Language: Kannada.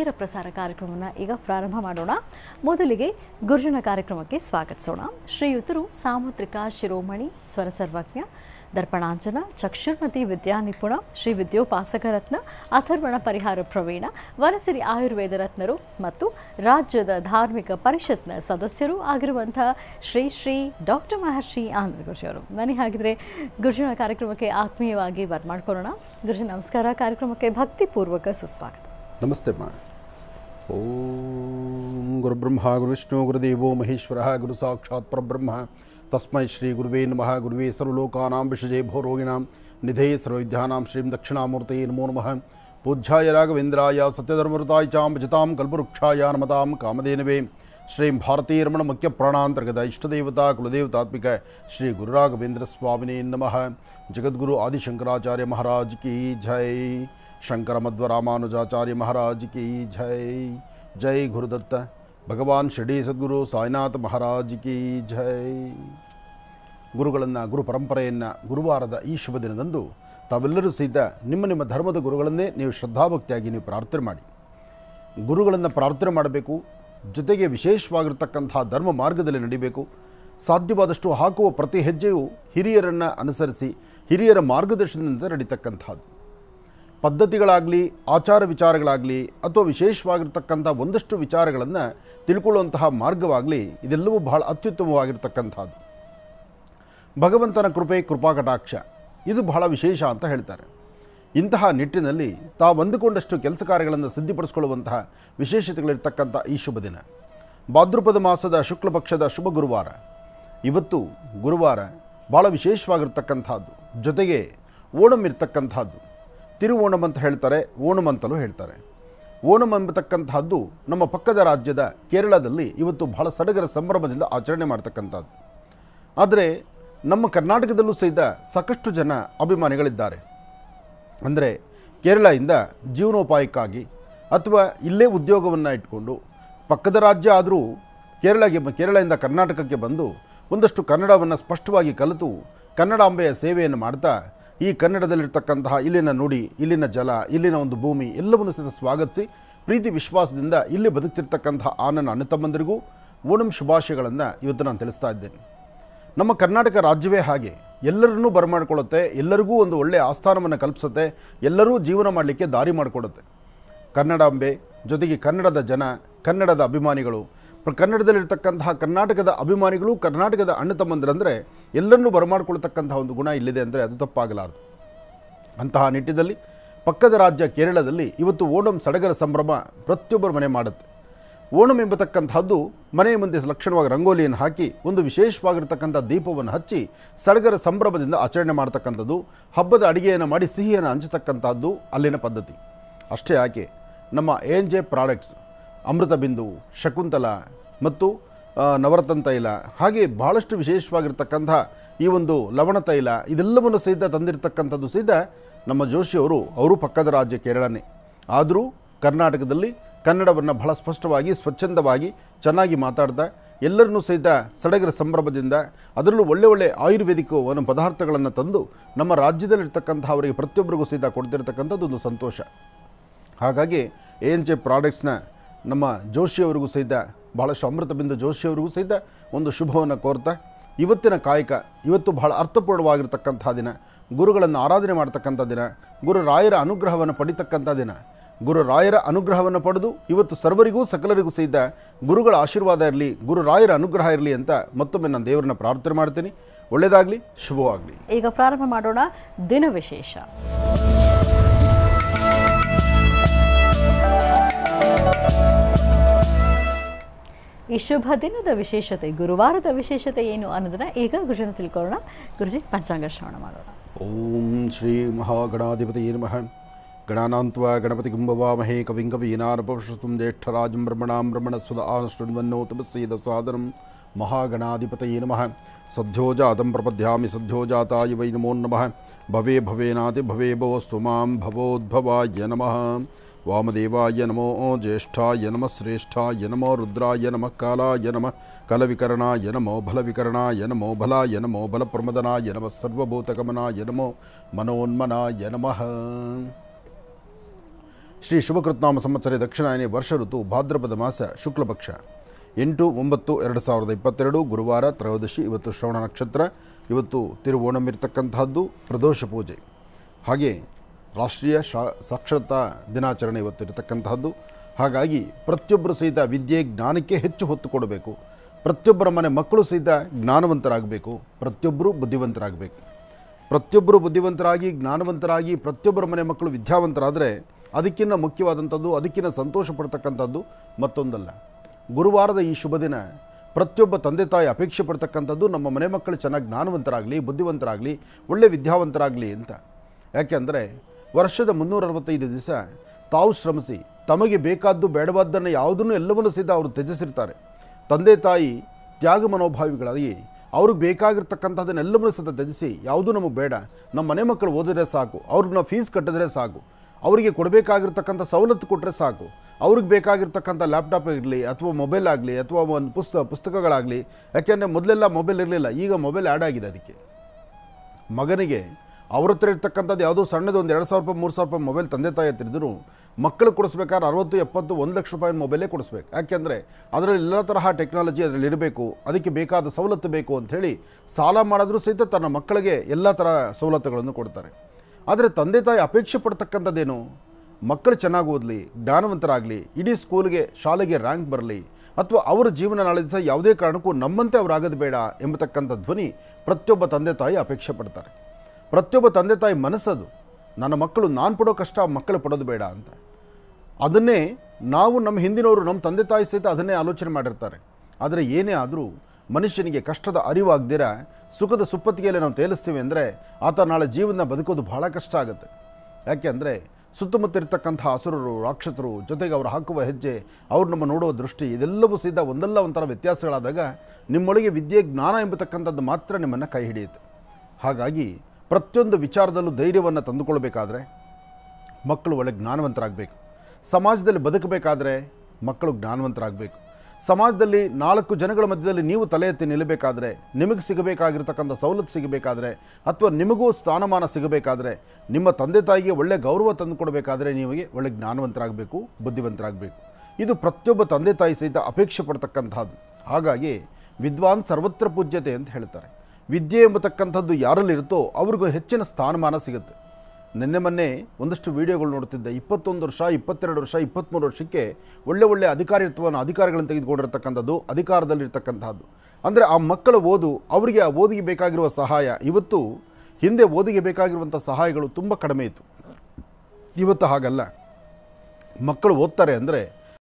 ನೇರ ಪ್ರಸಾರ ಕಾರ್ಯಕ್ರಮವನ್ನು ಈಗ ಪ್ರಾರಂಭ ಮಾಡೋಣ ಮೊದಲಿಗೆ ಗುರುಜನ ಕಾರ್ಯಕ್ರಮಕ್ಕೆ ಸ್ವಾಗತಿಸೋಣ ಶ್ರೀಯುತರು ಸಾಮುದ್ರಿಕ ಶಿರೋಮಣಿ ಸ್ವರ ಸರ್ವಜ್ಞ ದರ್ಪಣಾಂಜನ ಚಕ್ಷುರ್ಮತಿ ವಿದ್ಯಾನಿಪುಣ ಶ್ರೀ ವಿದ್ಯೋಪಾಸಕ ರತ್ನ ಅಥರ್ವಣ ಪರಿಹಾರ ಪ್ರವೀಣ ವರಸಿರಿ ಆಯುರ್ವೇದ ರತ್ನರು ಮತ್ತು ರಾಜ್ಯದ ಧಾರ್ಮಿಕ ಪರಿಷತ್ನ ಸದಸ್ಯರು ಆಗಿರುವಂಥ ಶ್ರೀ ಶ್ರೀ ಡಾಕ್ಟರ್ ಮಹರ್ಷಿ ಆಂಧ್ರ ಅವರು ನನಗೆ ಹಾಗಿದ್ರೆ ಗುರುಜನ ಕಾರ್ಯಕ್ರಮಕ್ಕೆ ಆತ್ಮೀಯವಾಗಿ ಬರ್ಮಾಡ್ಕೊಳ್ಳೋಣ ಗುರುಜಿ ನಮಸ್ಕಾರ ಕಾರ್ಯಕ್ರಮಕ್ಕೆ ಭಕ್ತಿಪೂರ್ವಕ ಸುಸ್ವಾಗತ नमस्ते मा ओम गुरु ब्रह्मा गुरु विष्णु गुरुदेव महेश्वर गुरु साक्षात् परब्रह्म तस्म श्री गुरुवे नम गुरुवे सर्वोकाना विषजे भो निधे सर्विद्या श्री दक्षिणामूर्तये नमो नम पूज्याय राघवेन्द्राय सत्यधर्मृताय चाम्बजतां कल्पवृक्षाय नमतां कामधेनवे श्री भारतीरमण मुख्य प्राणांतर्गत इष्टदेवता कुलदेवतात्मिक श्री गुरुराघवेन्द्र स्वामी नम जगद्गुरु आदिशंकराचार्य महाराज की जय ಶಂಕರ ರಾಮಾನುಜಾಚಾರ್ಯ ಮಹಾರಾಜ್ ಕಿ ಜೈ ಜೈ ಗುರುದತ್ತ ಭಗವಾನ್ ಶಿರ್ಡಿ ಸದ್ಗುರು ಸಾಯಿನಾಥ್ ಮಹಾರಾಜ್ ಕಿ ಜೈ ಗುರುಗಳನ್ನು ಗುರು ಪರಂಪರೆಯನ್ನು ಗುರುವಾರದ ಈ ಶುಭ ದಿನದಂದು ತಾವೆಲ್ಲರೂ ಸಹಿತ ನಿಮ್ಮ ನಿಮ್ಮ ಧರ್ಮದ ಗುರುಗಳನ್ನೇ ನೀವು ಶ್ರದ್ಧಾಭಕ್ತಿಯಾಗಿ ನೀವು ಪ್ರಾರ್ಥನೆ ಮಾಡಿ ಗುರುಗಳನ್ನು ಪ್ರಾರ್ಥನೆ ಮಾಡಬೇಕು ಜೊತೆಗೆ ವಿಶೇಷವಾಗಿರ್ತಕ್ಕಂಥ ಧರ್ಮ ಮಾರ್ಗದಲ್ಲಿ ನಡೀಬೇಕು ಸಾಧ್ಯವಾದಷ್ಟು ಹಾಕುವ ಪ್ರತಿ ಹೆಜ್ಜೆಯು ಹಿರಿಯರನ್ನು ಅನುಸರಿಸಿ ಹಿರಿಯರ ಮಾರ್ಗದರ್ಶನದಿಂದ ನಡೀತಕ್ಕಂಥದ್ದು ಪದ್ಧತಿಗಳಾಗಲಿ ಆಚಾರ ವಿಚಾರಗಳಾಗಲಿ ಅಥವಾ ವಿಶೇಷವಾಗಿರ್ತಕ್ಕಂಥ ಒಂದಷ್ಟು ವಿಚಾರಗಳನ್ನು ತಿಳ್ಕೊಳ್ಳುವಂತಹ ಮಾರ್ಗವಾಗಲಿ ಇದೆಲ್ಲವೂ ಬಹಳ ಅತ್ಯುತ್ತಮವಾಗಿರ್ತಕ್ಕಂಥದ್ದು ಭಗವಂತನ ಕೃಪೆ ಕೃಪಾಕಟಾಕ್ಷ ಇದು ಬಹಳ ವಿಶೇಷ ಅಂತ ಹೇಳ್ತಾರೆ ಇಂತಹ ನಿಟ್ಟಿನಲ್ಲಿ ತಾವು ಅಂದುಕೊಂಡಷ್ಟು ಕೆಲಸ ಕಾರ್ಯಗಳನ್ನು ಸಿದ್ಧಿಪಡಿಸಿಕೊಳ್ಳುವಂತಹ ವಿಶೇಷತೆಗಳಿರ್ತಕ್ಕಂಥ ಈ ಶುಭ ದಿನ ಭಾದ್ರಪದ ಮಾಸದ ಶುಕ್ಲ ಪಕ್ಷದ ಶುಭ ಗುರುವಾರ ಇವತ್ತು ಗುರುವಾರ ಭಾಳ ವಿಶೇಷವಾಗಿರ್ತಕ್ಕಂಥದ್ದು ಜೊತೆಗೆ ಓಣಂ ಇರ್ತಕ್ಕಂಥದ್ದು ತಿರುವೋಣಂ ಅಂತ ಹೇಳ್ತಾರೆ ಓಣಂ ಅಂತಲೂ ಹೇಳ್ತಾರೆ ಓಣಂ ಎಂಬತಕ್ಕಂತಹದ್ದು ನಮ್ಮ ಪಕ್ಕದ ರಾಜ್ಯದ ಕೇರಳದಲ್ಲಿ ಇವತ್ತು ಬಹಳ ಸಡಗರ ಸಂಭ್ರಮದಿಂದ ಆಚರಣೆ ಮಾಡ್ತಕ್ಕಂಥದ್ದು ಆದರೆ ನಮ್ಮ ಕರ್ನಾಟಕದಲ್ಲೂ ಸಹಿತ ಸಾಕಷ್ಟು ಜನ ಅಭಿಮಾನಿಗಳಿದ್ದಾರೆ ಅಂದರೆ ಕೇರಳದಿಂದ ಜೀವನೋಪಾಯಕ್ಕಾಗಿ ಅಥವಾ ಇಲ್ಲೇ ಉದ್ಯೋಗವನ್ನು ಇಟ್ಕೊಂಡು ಪಕ್ಕದ ರಾಜ್ಯ ಆದರೂ ಕೇರಳಗೆ ಕೇರಳದಿಂದ ಕರ್ನಾಟಕಕ್ಕೆ ಬಂದು ಒಂದಷ್ಟು ಕನ್ನಡವನ್ನು ಸ್ಪಷ್ಟವಾಗಿ ಕಲಿತು ಕನ್ನಡಾಂಬೆಯ ಸೇವೆಯನ್ನು ಮಾಡ್ತಾ ಈ ಕನ್ನಡದಲ್ಲಿರ್ತಕ್ಕಂತಹ ಇಲ್ಲಿನ ನುಡಿ ಇಲ್ಲಿನ ಜಲ ಇಲ್ಲಿನ ಒಂದು ಭೂಮಿ ಎಲ್ಲವನ್ನು ಸಹ ಸ್ವಾಗತಿಸಿ ಪ್ರೀತಿ ವಿಶ್ವಾಸದಿಂದ ಇಲ್ಲಿ ಬದುಕ್ತಿರ್ತಕ್ಕಂತಹ ಆ ನನ್ನ ಅಣ್ಣ ತಮ್ಮಂದಿರಿಗೂ ಓಣಂ ಶುಭಾಶಯಗಳನ್ನು ಇವತ್ತು ನಾನು ತಿಳಿಸ್ತಾ ಇದ್ದೇನೆ ನಮ್ಮ ಕರ್ನಾಟಕ ರಾಜ್ಯವೇ ಹಾಗೆ ಎಲ್ಲರನ್ನೂ ಬರಮಾಡಿಕೊಳ್ಳುತ್ತೆ ಎಲ್ಲರಿಗೂ ಒಂದು ಒಳ್ಳೆಯ ಆಸ್ಥಾನವನ್ನು ಕಲ್ಪಿಸುತ್ತೆ ಎಲ್ಲರೂ ಜೀವನ ಮಾಡಲಿಕ್ಕೆ ದಾರಿ ಮಾಡಿಕೊಡುತ್ತೆ ಕನ್ನಡಾಂಬೆ ಜೊತೆಗೆ ಕನ್ನಡದ ಜನ ಕನ್ನಡದ ಅಭಿಮಾನಿಗಳು ಕನ್ನಡದಲ್ಲಿರ್ತಕ್ಕಂತಹ ಕರ್ನಾಟಕದ ಅಭಿಮಾನಿಗಳು ಕರ್ನಾಟಕದ ಅಣ್ಣ ತಮ್ಮಂದಿರಂದರೆ ಎಲ್ಲರನ್ನೂ ಬರಮಾಡಿಕೊಳ್ತಕ್ಕಂತಹ ಒಂದು ಗುಣ ಇಲ್ಲಿದೆ ಅಂದರೆ ಅದು ತಪ್ಪಾಗಲಾರದು ಅಂತಹ ನಿಟ್ಟಿನಲ್ಲಿ ಪಕ್ಕದ ರಾಜ್ಯ ಕೇರಳದಲ್ಲಿ ಇವತ್ತು ಓಣಂ ಸಡಗರ ಸಂಭ್ರಮ ಪ್ರತಿಯೊಬ್ಬರ ಮನೆ ಮಾಡುತ್ತೆ ಓಣಂ ಎಂಬತಕ್ಕಂಥದ್ದು ಮನೆಯ ಮುಂದೆ ಲಕ್ಷಣವಾಗಿ ರಂಗೋಲಿಯನ್ನು ಹಾಕಿ ಒಂದು ವಿಶೇಷವಾಗಿರ್ತಕ್ಕಂಥ ದೀಪವನ್ನು ಹಚ್ಚಿ ಸಡಗರ ಸಂಭ್ರಮದಿಂದ ಆಚರಣೆ ಮಾಡತಕ್ಕಂಥದ್ದು ಹಬ್ಬದ ಅಡಿಗೆಯನ್ನು ಮಾಡಿ ಸಿಹಿಯನ್ನು ಹಂಚತಕ್ಕಂಥದ್ದು ಅಲ್ಲಿನ ಪದ್ಧತಿ ಅಷ್ಟೇ ಆಕೆ ನಮ್ಮ A N J products Amrita Bindu Shakuntala ಮತ್ತು ನವರತ್ನ ತೈಲ ಹಾಗೆ ಭಾಳಷ್ಟು ವಿಶೇಷವಾಗಿರ್ತಕ್ಕಂಥ ಈ ಒಂದು ಲವಣ ತೈಲ ಇದೆಲ್ಲವನ್ನು ಸಹಿತ ತಂದಿರತಕ್ಕಂಥದ್ದು ಸಹಿತ ನಮ್ಮ ಜೋಶಿಯವರು ಅವರು ಪಕ್ಕದ ರಾಜ್ಯ ಕೇರಳನೇ ಆದರೂ ಕರ್ನಾಟಕದಲ್ಲಿ ಕನ್ನಡವನ್ನು ಬಹಳ ಸ್ಪಷ್ಟವಾಗಿ ಸ್ವಚ್ಛಂದವಾಗಿ ಚೆನ್ನಾಗಿ ಮಾತಾಡ್ತಾ ಎಲ್ಲರನ್ನೂ ಸಹಿತ ಸಡಗರ ಸಂಭ್ರಮದಿಂದ ಅದರಲ್ಲೂ ಒಳ್ಳೆ ಒಳ್ಳೆ ಆಯುರ್ವೇದಿಕ ಒಂದು ಪದಾರ್ಥಗಳನ್ನು ತಂದು ನಮ್ಮ ರಾಜ್ಯದಲ್ಲಿರ್ತಕ್ಕಂಥ ಅವರಿಗೆ ಪ್ರತಿಯೊಬ್ಬರಿಗೂ ಸಹಿತ ಕೊಡ್ತಿರ್ತಕ್ಕಂಥದ್ದು ಒಂದು ಸಂತೋಷ ಹಾಗಾಗಿ ಎ ಎನ್ ಜೆ ಪ್ರಾಡಕ್ಟ್ಸ್ನ ನಮ್ಮ ಜೋಶಿಯವರಿಗೂ ಸಹಿತ ಬಹಳಷ್ಟು ಅಮೃತ ಬಿಂದು ಜೋಶಿಯವರಿಗೂ ಸಹಿತ ಒಂದು ಶುಭವನ್ನು ಕೋರ್ತಾ ಇವತ್ತಿನ ಕಾಯಕ ಇವತ್ತು ಬಹಳ ಅರ್ಥಪೂರ್ಣವಾಗಿರ್ತಕ್ಕಂಥ ದಿನ ಗುರುಗಳನ್ನು ಆರಾಧನೆ ಮಾಡ್ತಕ್ಕಂಥ ದಿನ ಗುರು ರಾಯರ ಅನುಗ್ರಹವನ್ನು ಪಡಿತಕ್ಕಂಥ ದಿನ ಗುರು ರಾಯರ ಅನುಗ್ರಹವನ್ನು ಪಡೆದು ಇವತ್ತು ಸರ್ವರಿಗೂ ಸಕಲರಿಗೂ ಸಹಿತ ಗುರುಗಳ ಆಶೀರ್ವಾದ ಇರಲಿ ಗುರು ರಾಯರ ಅನುಗ್ರಹ ಇರಲಿ ಅಂತ ಮತ್ತೊಮ್ಮೆ ನಾನು ದೇವರನ್ನ ಪ್ರಾರ್ಥನೆ ಮಾಡ್ತೀನಿ ಒಳ್ಳೆಯದಾಗಲಿ ಶುಭವಾಗಲಿ ಈಗ ಪ್ರಾರಂಭ ಮಾಡೋಣ ದಿನ ವಿಶೇಷ ಈ ಶುಭ ದಿನದ ವಿಶೇಷತೆ ಗುರುವಾರದ ವಿಶೇಷತೆ ಏನು ಅನ್ನೋದನ್ನ ಈಗ ಗುರುಜಿನ ತಿಳ್ಕೊಳ್ಳೋಣ ಗುರುಜಿ ಪಂಚಾಂಗ ಶ್ರವಣ ಮಾಡೋಣ ಓಂ ಶ್ರೀ ಮಹಾಗಣಾಧಿಪತಿ ನಮಃ ಗಣಾನಾಂತ್ವ ಗಣಪತಿ ಕುಂಭವಾಮಹೇ ಕವಿಂ ಕವೀನಾನುಪವಿಷಸ್ತು ಜ್ಯೇಷ್ಠರಾಜಂ ಬ್ರಹ್ಮಣಾಂ ಬ್ರಹ್ಮಣಸ್ವದ ಆನುಷ್ಣನ್ವನ್ನೋ ತಪಸ್ಸೇದ ಸಾಧನಂ ಮಹಾಗಣಾಧಿಪತಯೇ ನಮಃ ಸದ್ಯೋಜಾತಂ ಪ್ರಪದ್ಯಾಮಿ ಸದ್ಯೋಜಾತಾಯ ವೈ ನಮೋ ನಮಃ ಭವೇ ಭವೇನಾತಿ ಭವೇ ಭವಸ್ತು ಮಾಂ ಭವೋದ್ಭವಾಯ ನಮಃ ವಾಮದೇವಾಯ ನಮೋ ಜ್ಯೇಷ್ಠಾಯ ನಮಃ ಶ್ರೇಷ್ಠಾಯ ನಮೋ ರುದ್ರಾಯ ನಮಃ ಕಾಲಾಯ ನಮಃ ಕಲವಿಕರಣಾಯ ನಮೋ ಫಲವಿಕರಣಾಯ ನಮೋ ಫಲಾಯ ನಮೋ ಫಲಪ್ರಮದನಾಯ ನಮಃ ಸರ್ವಭೂತಗಮನಾಯ ನಮೋ ಮನೋನ್ಮನಾಯ ನಮಃ ಶ್ರೀ ಶುಭಕೃತ್ನಾಮ ಸಂವತ್ಸರ ದಕ್ಷಿಣಾಯನೆ ವರ್ಷ ಋತು ಭಾದ್ರಪದ ಮಾಸ ಶುಕ್ಲಪಕ್ಷ ಎಂಟು ಒಂಬತ್ತು ಎರಡು ಸಾವಿರದ ಇಪ್ಪತ್ತೆರಡು ಗುರುವಾರ ತ್ರಯೋದಶಿ ಇವತ್ತು ಶ್ರವಣ ನಕ್ಷತ್ರ ಇವತ್ತು ತಿರುವೋಣಮಿರ್ತಕ್ಕಂತಹದ್ದು ಪ್ರದೋಷ ಪೂಜೆ ಹಾಗೆ ರಾಷ್ಟ್ರೀಯ ಸಾಕ್ಷರತಾ ದಿನಾಚರಣೆ ಇವತ್ತಿರತಕ್ಕಂತಹದ್ದು ಹಾಗಾಗಿ ಪ್ರತಿಯೊಬ್ಬರು ಸಹಿತ ವಿದ್ಯೆ ಜ್ಞಾನಕ್ಕೆ ಹೆಚ್ಚು ಹೊತ್ತು ಕೊಡಬೇಕು ಪ್ರತಿಯೊಬ್ಬರ ಮನೆ ಮಕ್ಕಳು ಸಹಿತ ಜ್ಞಾನವಂತರಾಗಬೇಕು ಪ್ರತಿಯೊಬ್ಬರು ಬುದ್ಧಿವಂತರಾಗಬೇಕು ಪ್ರತಿಯೊಬ್ಬರು ಬುದ್ಧಿವಂತರಾಗಿ ಜ್ಞಾನವಂತರಾಗಿ ಪ್ರತಿಯೊಬ್ಬರ ಮನೆ ಮಕ್ಕಳು ವಿದ್ಯಾವಂತರಾದರೆ ಅದಕ್ಕಿಂತ ಮುಖ್ಯವಾದಂಥದ್ದು ಅದಕ್ಕಿಂತ ಸಂತೋಷ ಪಡ್ತಕ್ಕಂಥದ್ದು ಮತ್ತೊಂದಲ್ಲ ಗುರುವಾರದ ಈ ಶುಭ ದಿನ ಪ್ರತಿಯೊಬ್ಬ ತಂದೆ ತಾಯಿ ಅಪೇಕ್ಷೆ ಪಡ್ತಕ್ಕಂಥದ್ದು ನಮ್ಮ ಮನೆ ಮಕ್ಕಳು ಚೆನ್ನಾಗಿ ಜ್ಞಾನವಂತರಾಗಲಿ ಬುದ್ಧಿವಂತರಾಗಲಿ ಒಳ್ಳೆ ವಿದ್ಯಾವಂತರಾಗಲಿ ಅಂತ ಯಾಕೆಂದರೆ ವರ್ಷದ ಮುನ್ನೂರ ಅರವತ್ತೈದು ದಿವಸ ತಾವು ಶ್ರಮಿಸಿ ತಮಗೆ ಬೇಕಾದ್ದು ಬೇಡವಾದ್ದನ್ನು ಯಾವುದನ್ನು ಎಲ್ಲವನ್ನು ಸಹಿತ ಅವರು ತ್ಯಜಿಸಿರ್ತಾರೆ ತಂದೆ ತಾಯಿ ತ್ಯಾಗ ಮನೋಭಾವಿಗಳಾಗಿ ಅವ್ರಿಗೆ ಬೇಕಾಗಿರ್ತಕ್ಕಂಥದ್ದನ್ನೆಲ್ಲವನ್ನು ಸಹಿತ ತ್ಯಜಿಸಿ ಯಾವುದೂ ನಮಗೆ ಬೇಡ ನಮ್ಮ ಮನೆ ಮಕ್ಕಳು ಓದಿದ್ರೆ ಸಾಕು ಅವ್ರಿಗೆ ನಾವು ಫೀಸ್ ಕಟ್ಟಿದ್ರೆ ಸಾಕು ಅವರಿಗೆ ಕೊಡಬೇಕಾಗಿರ್ತಕ್ಕಂಥ ಸವಲತ್ತು ಕೊಟ್ಟರೆ ಸಾಕು ಅವ್ರಿಗೆ ಬೇಕಾಗಿರ್ತಕ್ಕಂಥ ಲ್ಯಾಪ್ಟಾಪ್ ಇರಲಿ ಅಥವಾ ಮೊಬೈಲ್ ಆಗಲಿ ಅಥವಾ ಒಂದು ಪುಸ್ತ ಪುಸ್ತಕಗಳಾಗಲಿ ಯಾಕೆಂದರೆ ಮೊದಲೆಲ್ಲ ಮೊಬೈಲ್ ಇರಲಿಲ್ಲ ಈಗ ಮೊಬೈಲ್ ಆ್ಯಡ್ ಆಗಿದೆ ಅದಕ್ಕೆ ಮಗನಿಗೆ ಅವ್ರ ಹತ್ರ ಇರ್ತಕ್ಕಂಥದ್ದು ಯಾವುದೋ ಸಣ್ಣದು ಒಂದು ಎರಡು ಸಾವಿರ ರೂಪಾಯಿ ಮೂರು ಸಾವಿರ ರೂಪಾಯಿ ಮೊಬೈಲ್ ತಂದೆ ತಾಯಿ ಹತ್ತಿರಿದ್ರು ಮಕ್ಕಳು ಕೊಡಿಸ್ಬೇಕಾದ್ರೆ ಅರವತ್ತು ಎಪ್ಪತ್ತು ಒಂದು ಲಕ್ಷ ರೂಪಾಯಿ ಮೊಬೈಲೇ ಕೊಡಿಸ್ಬೇಕು ಯಾಕೆಂದರೆ ಅದರಲ್ಲಿ ಎಲ್ಲ ತರಹ ಟೆಕ್ನಾಲಜಿ ಅದರಲ್ಲಿ ಇರಬೇಕು ಅದಕ್ಕೆ ಬೇಕಾದ ಸವಲತ್ತು ಬೇಕು ಅಂಥೇಳಿ ಸಾಲ ಮಾಡಿದ್ರೂ ಸಹಿತ ತನ್ನ ಮಕ್ಕಳಿಗೆ ಎಲ್ಲ ಥರ ಸವಲತ್ತುಗಳನ್ನು ಕೊಡ್ತಾರೆ ಆದರೆ ತಂದೆ ತಾಯಿ ಅಪೇಕ್ಷೆ ಪಡ್ತಕ್ಕಂಥದ್ದೇನು ಮಕ್ಕಳು ಚೆನ್ನಾಗಿ ಓದಲಿ ಜ್ಞಾನವಂತರಾಗಲಿ ಇಡೀ ಸ್ಕೂಲ್ಗೆ ಶಾಲೆಗೆ ರ್ಯಾಂಕ್ ಬರಲಿ ಅಥವಾ ಅವರ ಜೀವನ ನಾಳೆ ದಿವಸ ಯಾವುದೇ ಕಾರಣಕ್ಕೂ ನಮ್ಮಂತೆ ಅವರಾಗೋದು ಬೇಡ ಎಂಬತಕ್ಕಂಥ ಧ್ವನಿ ಪ್ರತಿಯೊಬ್ಬ ತಂದೆ ತಾಯಿ ಅಪೇಕ್ಷೆ ಪಡ್ತಾರೆ ಪ್ರತಿಯೊಬ್ಬ ತಂದೆ ತಾಯಿ ಮನಸ್ಸದು ನನ್ನ ಮಕ್ಕಳು ನಾನು ಪಡೋ ಕಷ್ಟ ಮಕ್ಕಳು ಪಡೋದು ಬೇಡ ಅಂತ ಅದನ್ನೇ ನಾವು ನಮ್ಮ ಹಿಂದಿನವರು ನಮ್ಮ ತಂದೆ ತಾಯಿ ಸಹಿತ ಅದನ್ನೇ ಆಲೋಚನೆ ಮಾಡಿರ್ತಾರೆ ಆದರೆ ಏನೇ ಆದರೂ ಮನುಷ್ಯನಿಗೆ ಕಷ್ಟದ ಅರಿವಾಗದಿರ ಸುಖದ ಸುಪ್ಪತ್ತಿಗೆಯಲ್ಲಿ ನಾವು ತೇಲಿಸ್ತೀವಿ ಅಂದರೆ ಆತ ನಾಳೆ ಜೀವನ ಬದುಕೋದು ಬಹಳ ಕಷ್ಟ ಆಗುತ್ತೆ ಯಾಕೆ ಅಂದರೆ ಸುತ್ತಮುತ್ತ ಇರ್ತಕ್ಕಂಥ ಹಸುರರು ರಾಕ್ಷಸರು ಜೊತೆಗೆ ಅವರು ಹಾಕುವ ಹೆಜ್ಜೆ ಅವ್ರು ನಮ್ಮ ನೋಡುವ ದೃಷ್ಟಿ ಇದೆಲ್ಲವೂ ಸಹಿತ ಒಂದಲ್ಲ ಒಂಥರ ವ್ಯತ್ಯಾಸಗಳಾದಾಗ ನಿಮ್ಮೊಳಗೆ ವಿದ್ಯೆ ಜ್ಞಾನ ಎಂಬತಕ್ಕಂಥದ್ದು ಮಾತ್ರ ನಿಮ್ಮನ್ನು ಕೈ ಹಿಡಿಯುತ್ತೆ ಹಾಗಾಗಿ ಪ್ರತಿಯೊಂದು ವಿಚಾರದಲ್ಲೂ ಧೈರ್ಯವನ್ನು ತಂದುಕೊಳ್ಬೇಕಾದ್ರೆ ಮಕ್ಕಳು ಒಳ್ಳೆ ಜ್ಞಾನವಂತರಾಗಬೇಕು ಸಮಾಜದಲ್ಲಿ ಬದುಕಬೇಕಾದ್ರೆ ಮಕ್ಕಳು ಜ್ಞಾನವಂತರಾಗಬೇಕು ಸಮಾಜದಲ್ಲಿ ನಾಲ್ಕು ಜನಗಳ ಮಧ್ಯದಲ್ಲಿ ನೀವು ತಲೆ ಎತ್ತಿ ನಿಲ್ಲಬೇಕಾದ್ರೆ ನಿಮಗೆ ಸಿಗಬೇಕಾಗಿರ್ತಕ್ಕಂಥ ಸವಲತ್ತು ಸಿಗಬೇಕಾದ್ರೆ ಅಥವಾ ನಿಮಗೂ ಸ್ಥಾನಮಾನ ಸಿಗಬೇಕಾದ್ರೆ ನಿಮ್ಮ ತಂದೆ ತಾಯಿಗೆ ಒಳ್ಳೆ ಗೌರವ ತಂದು ಕೊಡಬೇಕಾದ್ರೆ ನಿಮಗೆ ಒಳ್ಳೆ ಜ್ಞಾನವಂತರಾಗಬೇಕು ಬುದ್ಧಿವಂತರಾಗಬೇಕು ಇದು ಪ್ರತಿಯೊಬ್ಬ ತಂದೆ ತಾಯಿ ಸಹಿತ ಅಪೇಕ್ಷೆ ಪಡ್ತಕ್ಕಂಥದ್ದು ಹಾಗಾಗಿ ವಿದ್ವಾನ್ ಸರ್ವತ್ರ ಪೂಜ್ಯತೆ ಅಂತ ಹೇಳ್ತಾರೆ ವಿದ್ಯೆ ಎಂಬತಕ್ಕಂಥದ್ದು ಯಾರಲ್ಲಿರುತ್ತೋ ಅವ್ರಿಗೂ ಹೆಚ್ಚಿನ ಸ್ಥಾನಮಾನ ಸಿಗುತ್ತೆ ನಿನ್ನೆ ಮೊನ್ನೆ ಒಂದಷ್ಟು ವೀಡಿಯೋಗಳು ನೋಡುತ್ತಿದ್ದೆ ಇಪ್ಪತ್ತೊಂದು ವರ್ಷ ಇಪ್ಪತ್ತೆರಡು ವರ್ಷ ಇಪ್ಪತ್ತ್ಮೂರು ವರ್ಷಕ್ಕೆ ಒಳ್ಳೆ ಒಳ್ಳೆ ಅಧಿಕಾರಿತ್ವವನ್ನು ಅಧಿಕಾರಿಗಳನ್ನು ತೆಗೆದುಕೊಂಡಿರ್ತಕ್ಕಂಥದ್ದು ಅಧಿಕಾರದಲ್ಲಿರ್ತಕ್ಕಂಥದ್ದು ಅಂದರೆ ಆ ಮಕ್ಕಳ ಓದು ಅವರಿಗೆ ಆ ಓದಿಗೆ ಬೇಕಾಗಿರುವ ಸಹಾಯ ಇವತ್ತು ಹಿಂದೆ ಓದಿಗೆ ಬೇಕಾಗಿರುವಂಥ ಸಹಾಯಗಳು ತುಂಬ ಕಡಿಮೆ ಇತ್ತು ಇವತ್ತು ಹಾಗಲ್ಲ ಮಕ್ಕಳು ಓದ್ತಾರೆ ಅಂದರೆ